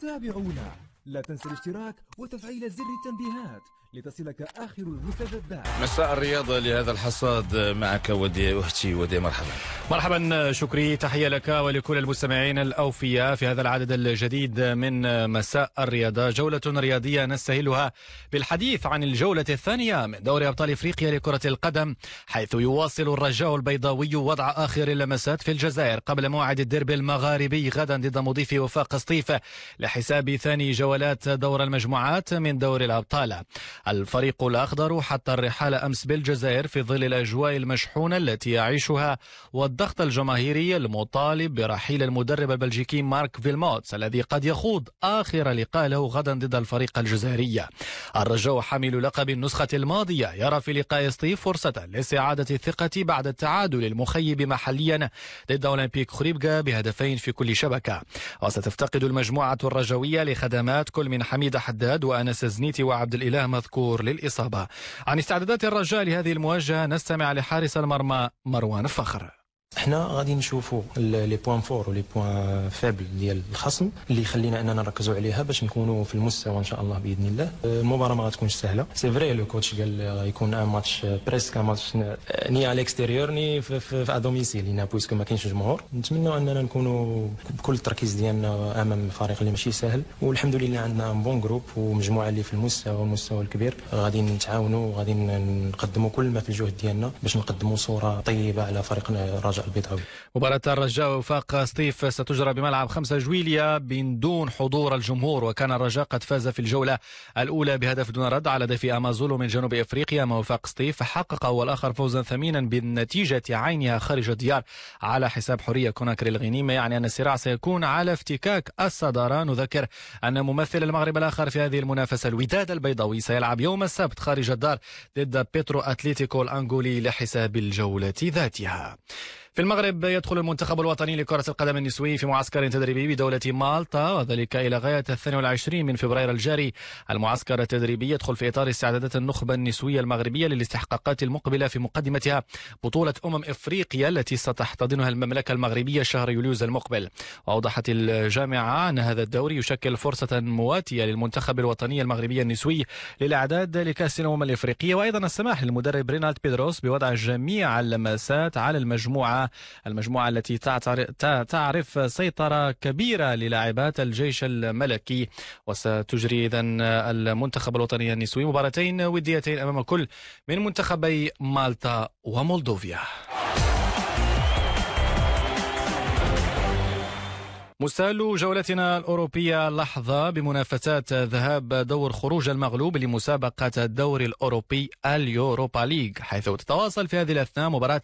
تابعونا لا تنسى الاشتراك وتفعيل زر التنبيهات لتصلك آخر المستجدات مساء الرياضة لهذا الحصاد معك ودي أختي ودي مرحبا مرحبا شكري تحية لك ولكل المستمعين الأوفياء في هذا العدد الجديد من مساء الرياضة جولة رياضية نستهلها بالحديث عن الجولة الثانية من دوري أبطال إفريقيا لكرة القدم حيث يواصل الرجاء البيضاوي وضع آخر اللمسات في الجزائر قبل موعد الدرب المغاربي غدا ضد مضيف وفاق سطيف لحساب ثاني جولات دور المجموعات من دوري الأبطال الفريق الأخضر حتى الرحال أمس بالجزائر في ظل الأجواء المشحونة التي يعيشها والضغط الضغط الجماهيري المطالب برحيل المدرب البلجيكي مارك فيلموتس الذي قد يخوض آخر لقاء له غدا ضد الفريق الجزائري الرجاء حامل لقب النسخة الماضية يرى في لقاء ستيف فرصة لاستعادة الثقة بعد التعادل المخيب محليا ضد أولمبيك خريبكا بهدفين في كل شبكة وستفتقد المجموعة الرجوية لخدمات كل من حميد حداد وأنس زنيتي وعبد الإله مذكور للإصابة عن استعدادات الرجاء لهذه المواجهة نستمع لحارس المرمى مروان فخر احنا غادي نشوفوا لي بوان فور ولي بوان فابل ديال الخصم اللي خلينا اننا نركزوا عليها باش نكونوا في المستوى ان شاء الله باذن الله أه، المباراه ما غتكونش سهله سي فري لو كوتش قال غيكون ان ماتش ان ماتش ني على الاكستيريور ني في ادوميسيل هنا بويسكو ما كاينش جمهور نتمنوا اننا نكونوا بكل التركيز ديالنا امام فريق اللي ماشي سهل والحمد لله عندنا ان بون جروب ومجموعه اللي في المستوى المستوى الكبير غادي نتعاونوا وغادي نقدموا كل ما في الجهد ديالنا باش نقدموا صوره طيبه على فريقنا الرجاء البيضاوي مباراة الرجاء وفاق سطيف ستجرى بملعب 5 جويليا من دون حضور الجمهور وكان الرجاء قد فاز في الجولة الأولى بهدف دون رد على دفء أمازولو من جنوب إفريقيا ما وفاق سطيف حقق الآخر فوزا ثمينا بالنتيجة عينها خارج الديار على حساب حرية كوناكري الغنيمة يعني أن الصراع سيكون على افتكاك الصدارة نذكر أن ممثل المغرب الآخر في هذه المنافسة الوداد البيضاوي سيلعب يوم السبت خارج الدار ضد بيترو أتليتيكو الأنغولي لحساب الجولة ذاتها في المغرب يدخل المنتخب الوطني لكرة القدم النسوي في معسكر تدريبي بدولة مالطا وذلك إلى غاية 22 من فبراير الجاري المعسكر التدريبي يدخل في إطار استعدادات النخبة النسوية المغربية للاستحقاقات المقبلة في مقدمتها بطولة أمم إفريقيا التي ستحتضنها المملكة المغربية شهر يوليوز المقبل وأوضحت الجامعة أن هذا الدوري يشكل فرصة مواتية للمنتخب الوطني المغربي النسوي للأعداد لكأس الأمم الإفريقية وأيضا السماح للمدرب رينالد بيدروس بوضع جميع اللمسات على المجموعة المجموعة التي تعرف سيطرة كبيرة للاعبات الجيش الملكي وستجري إذا المنتخب الوطني النسوي مباراتين وديتين أمام كل من منتخبي مالطا ومولدوفيا مستهل جولتنا الأوروبية لحظة بمنافسات ذهاب دور خروج المغلوب لمسابقة الدوري الأوروبي اليوروبا ليج حيث تتواصل في هذه الأثناء مباراة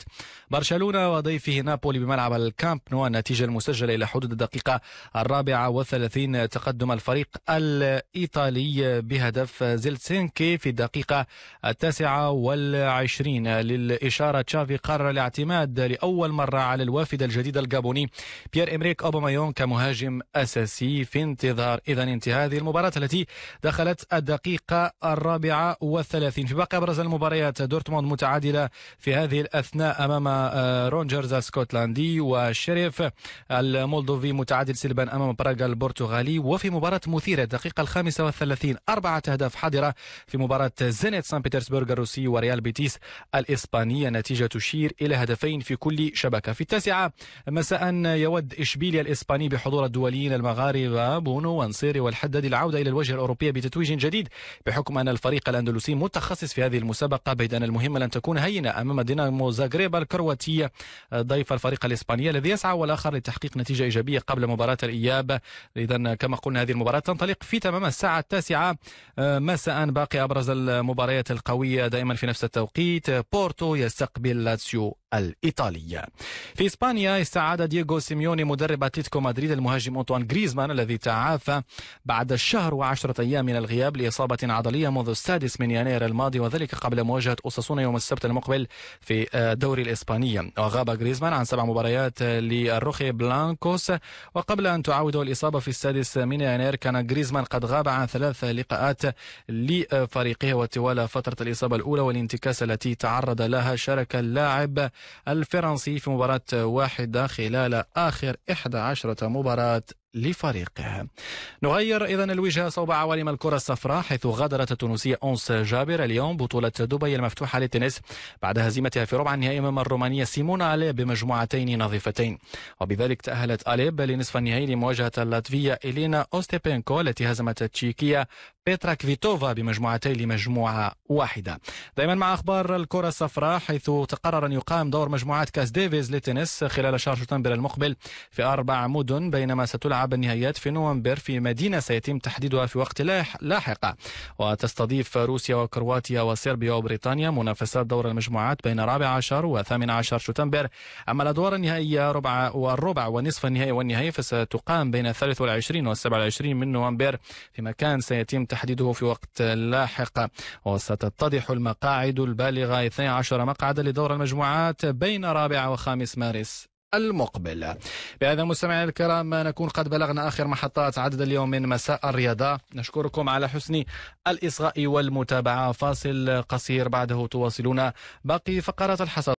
برشلونة وضيفه نابولي بملعب الكامب نو النتيجة المسجلة إلى حدود الدقيقة الرابعة والثلاثين تقدم الفريق الإيطالي بهدف زيلسينكي في الدقيقة التاسعة والعشرين للإشارة تشافي قرر الاعتماد لأول مرة على الوافد الجديد الجابوني بيير إمريك أوباميون كمهاجم أساسي في انتظار إذا انتهاء هذه المباراة التي دخلت الدقيقة الرابعة والثلاثين في باقي أبرز المباريات دورتموند متعادلة في هذه الأثناء أمام آه، رونجرز السكوتلاندي وشريف المولدوفي متعادل سلبا أمام براغا البرتغالي وفي مباراة مثيرة الدقيقة الخامسة والثلاثين أربعة أهداف حاضرة في مباراة زينيت سان بيترسبورغ الروسي وريال بيتيس الإسبانية نتيجة تشير إلى هدفين في كل شبكة في التاسعة مساء يود إشبيليا الإسباني بحضور الدوليين المغاربة بونو وانصيري والحدادي العودة إلى الوجه الأوروبية بتتويج جديد بحكم أن الفريق الأندلسي متخصص في هذه المسابقة بيد أن المهمة لن تكون هينة أمام دينامو زاغريب الكرواتية ضيف الفريق الإسباني الذي يسعى والآخر لتحقيق نتيجة إيجابية قبل مباراة الإياب إذا كما قلنا هذه المباراة تنطلق في تمام الساعة التاسعة آه، مساء باقي أبرز المباريات القوية دائما في نفس التوقيت بورتو يستقبل لاتسيو الإيطالية في إسبانيا استعاد دييغو سيميوني مدرب أتلتيكو مدريد المهاجم أنطوان غريزمان الذي تعافى بعد شهر وعشرة أيام من الغياب لإصابة عضلية منذ السادس من يناير الماضي وذلك قبل مواجهة أوساسونا يوم السبت المقبل في الدوري الإسباني وغاب غريزمان عن سبع مباريات للروخي بلانكوس وقبل أن تعاوده الإصابة في السادس من يناير كان غريزمان قد غاب عن ثلاث لقاءات لفريقه وطوال فترة الإصابة الأولى والانتكاسة التي تعرض لها شارك اللاعب الفرنسي في مباراة واحدة خلال آخر 11 مباراة لفريقه نغير إذا الوجهة صوب عوالم الكرة الصفراء حيث غادرت التونسية أونس جابر اليوم بطولة دبي المفتوحة للتنس بعد هزيمتها في ربع النهائي أمام الرومانية سيمونا أليب بمجموعتين نظيفتين وبذلك تأهلت أليب لنصف النهائي لمواجهة اللاتفية إلينا أوستيبينكو التي هزمت التشيكية بيترا كفيتوفا بمجموعتين لمجموعة واحدة دائما مع أخبار الكرة الصفراء حيث تقرر أن يقام دور مجموعات كاس ديفيز للتنس خلال شهر شتنبر المقبل في أربع مدن بينما ستلعب ملعب النهائيات في نوفمبر في مدينة سيتم تحديدها في وقت لاحق وتستضيف روسيا وكرواتيا وصربيا وبريطانيا منافسات دور المجموعات بين رابع عشر وثامن عشر شتنبر أما الأدوار النهائية ربع والربع ونصف النهائي والنهائي فستقام بين الثالث والعشرين والسبع والعشرين من نوفمبر في مكان سيتم تحديده في وقت لاحق وستتضح المقاعد البالغة 12 مقعدا لدور المجموعات بين رابع وخامس مارس المقبل بهذا مستمعينا الكرام نكون قد بلغنا آخر محطات عدد اليوم من مساء الرياضة نشكركم على حسن الإصغاء والمتابعة فاصل قصير بعده تواصلون باقي فقرات الحصاد